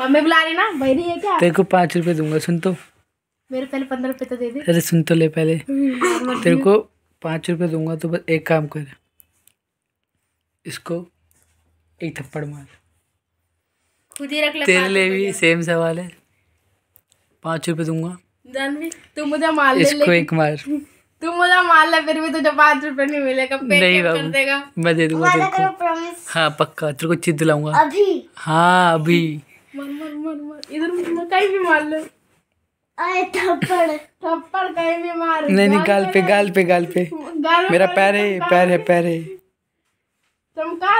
Mummy बुला रही ना बहरी है क्या तेरे को पाँच रुपये दूंगा सुन तो मेरे पहले पंद्रह रुपये तो दे दे अरे सुन तो ले पहले हम्म, तेरे को पाँच रुपये दूंगा तो बस एक काम कर इसको एक थप्पड़ मार खुद ही रख ले तेरे लिए भी सेम सवाल है पाँच रुपये दूंगा तू मुझे मार ले इसको एक मार तू मुझे मार ले फिर भी तुझे पाँच रुपये नहीं मिलेगा नहीं कर देगा मैं दे दूंगा हाँ पक्का तेरे को चित दिलाऊंगा अभी हाँ अभी मर मर मर मर इधर कहीं भी मार अरे थप्पड़ थप्पड़ कहीं भी मार नहीं नहीं तो गाल पे गाल पे गाल पे मेरा तो पैर है पैर है पैर है चमका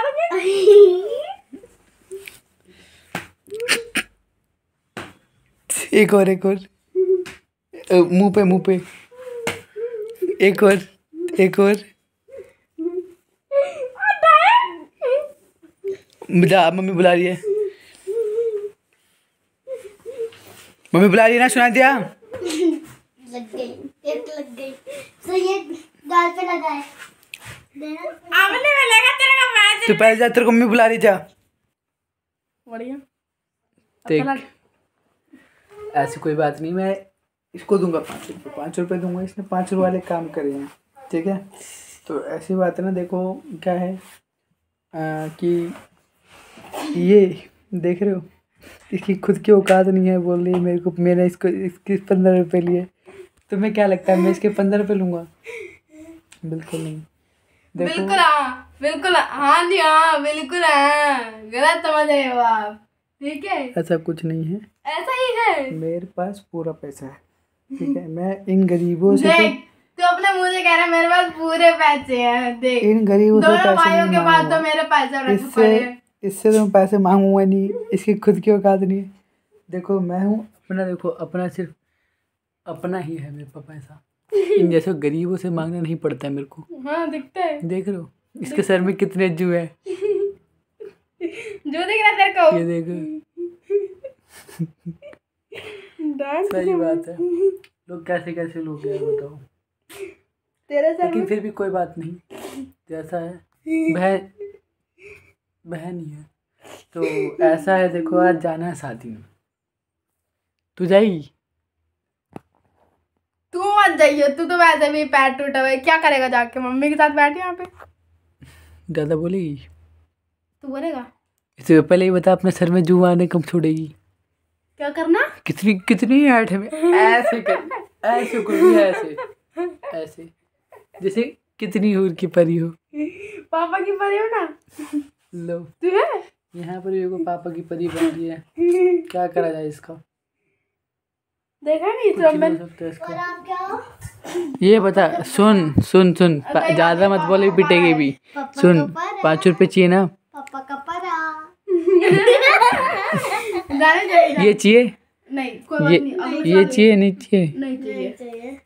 एक और एक और मुंह पे मुंह पे एक और एक और मम्मी बुला रही है मम्मी बुला ना सुना दिया लग लग गई सो तो ये गाल पे लगा है लगा तेरे का तो पहले जा मम्मी बुला रही बढ़िया ऐसी कोई बात नहीं मैं इसको दूंगा पाँच रुपये पाँच रुपये दूंगा इसने पाँच रुपये वाले काम करे हैं ठीक है तो ऐसी बात है ना देखो क्या है आ, कि ये देख रहे हो इसकी खुद की औकात नहीं है बोल रही है मेरे को मैंने इसको इसके पंद्रह रुपये लिए तुम्हें क्या लगता है मैं इसके पंद्रह रुपये लूँगा बिल्कुल नहीं देखो बिल्कुल हाँ बिल्कुल हाँ जी हाँ बिल्कुल हाँ गलत समझ रहे हो आप ठीक है ऐसा कुछ नहीं है ऐसा ही है मेरे पास पूरा पैसा है ठीक है मैं इन गरीबों से तो अपने मुझे कह रहा है मेरे पास पूरे पैसे हैं देख इन गरीबों से पैसे भाइयों के पास तो मेरे पैसे इससे इससे तो मैं पैसे मांगूंगा नहीं इसकी खुद की औकात नहीं है देखो मैं हूँ अपना देखो अपना सिर्फ अपना ही है मेरे पास पैसा इन जैसे गरीबों से मांगना नहीं पड़ता है मेरे को हाँ दिखता है देख लो इसके सर में कितने जू है जो दिख रहा तेरे को ये देखो सही बात है लोग कैसे कैसे लोग हैं बताओ तेरा सर लेकिन फिर भी कोई बात नहीं जैसा है वह बहन ही है तो ऐसा है देखो आज जाना है शादी में तू जाएगी तू मत जाइए तू तो वैसे भी पैर टूटा हुआ है क्या करेगा जाके मम्मी के साथ बैठ यहाँ पे ज़्यादा बोलेगी तू बोलेगा इससे तो पहले ही बता अपने सर में जू आने कम छोड़ेगी क्या करना कितनी कितनी हाइट है ऐसे कर ऐसे भी ऐसे ऐसे जैसे कितनी हूर की परी हो पापा की परी हो ना लो यहाँ पर को पापा की परी बन रही है क्या करा जाए इसका देखा नहीं तो मैं इसको ये बता सुन सुन सुन ज़्यादा मत बोले पिटेगी भी सुन पाँच रुपये चाहिए ना ये चाहिए नहीं ये ये चाहिए नहीं चाहिए नहीं चाहिए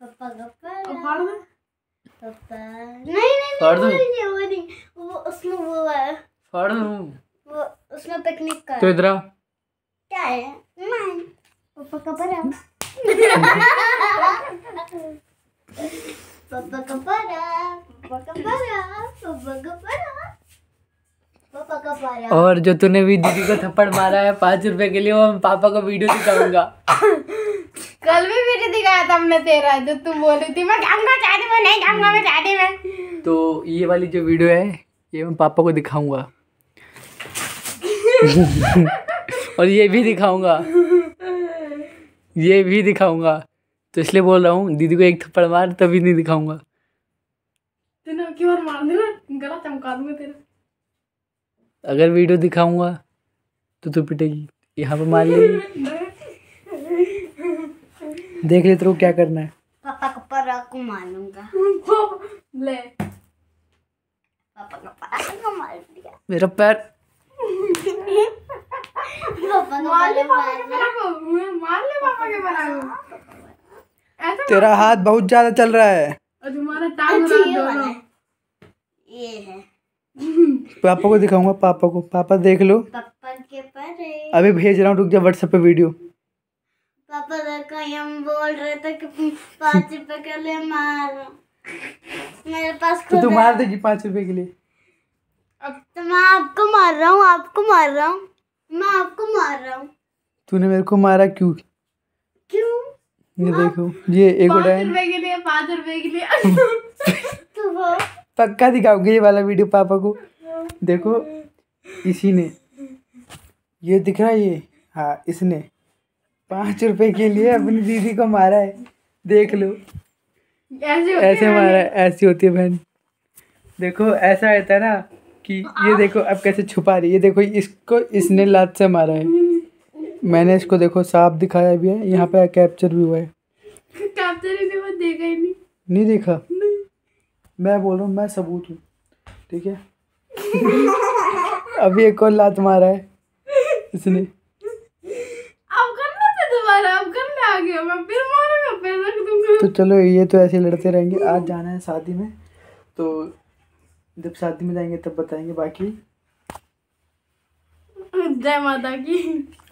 पापा पापा का पापा नहीं नहीं फाड़ वो नहीं वो उसमें वो है फाड़ वो उसमें पिकनिक तो इधर क्या है मैं पापा का पर और जो तूने भी दीदी को थप्पड़ मारा है पांच रुपए के लिए वो मैं पापा को वीडियो दिखाऊंगा कल भी वीडियो दिखाया था हमने तेरा जो तू बोल रही थी मैं खाऊंगा शादी में नहीं खाऊंगा मैं शादी में तो ये वाली जो वीडियो है ये मैं पापा को दिखाऊंगा और ये भी दिखाऊंगा ये भी दिखाऊंगा तो इसलिए बोल रहा हूँ दीदी को एक थप्पड़ मार तभी नहीं दिखाऊंगा अगर वीडियो दिखाऊंगा तो तू पिटेगी यहाँ पर मार लेगी देख ले तेरे क्या करना है पापा का परा को मारूंगा ले पापा का परा को मार दिया मेरा पैर मार ले पापा के परा को तेरा हाथ बहुत ज्यादा चल रहा है और तुम्हारा टांग अच्छा, ये है पापा को दिखाऊंगा पापा को पापा देख लो पापा के पर अभी भेज रहा हूँ रुक जा व्हाट्सएप पे वीडियो पापा देखो ये हम बोल रहे थे कि पाँच रुपए के लिए मारो मेरे पास तो तू मार देगी पाँच रुपए के लिए अब तो मैं आपको मार रहा हूँ आपको मार रहा हूँ मैं आपको मार रहा हूँ तूने मेरे को मारा क्यों क्यों ये देखो ये एक और डायन रुपए के लिए पाँच रुपए के लिए तो पक्का दिखाओगे ये वाला वीडियो पापा को देखो इसी ने ये दिख रहा है ये हाँ इसने पाँच रुपए के लिए अपनी दीदी को मारा है देख लो ऐसे मारा है ऐसी होती है बहन देखो ऐसा रहता है ना कि ये देखो अब कैसे छुपा रही है देखो इसको इसने लात से मारा है मैंने इसको देखो साफ दिखाया भी है यहाँ पे कैप्चर भी हुआ है कैप्चर ही देखा ही नहीं नहीं देखा नहीं। मैं बोल रहा हूँ मैं सबूत हूँ ठीक है अभी एक और लात मारा है इसने तो चलो ये तो ऐसे लड़ते रहेंगे आज जाना है शादी में तो जब शादी में जाएंगे तब बताएंगे बाकी जय माता की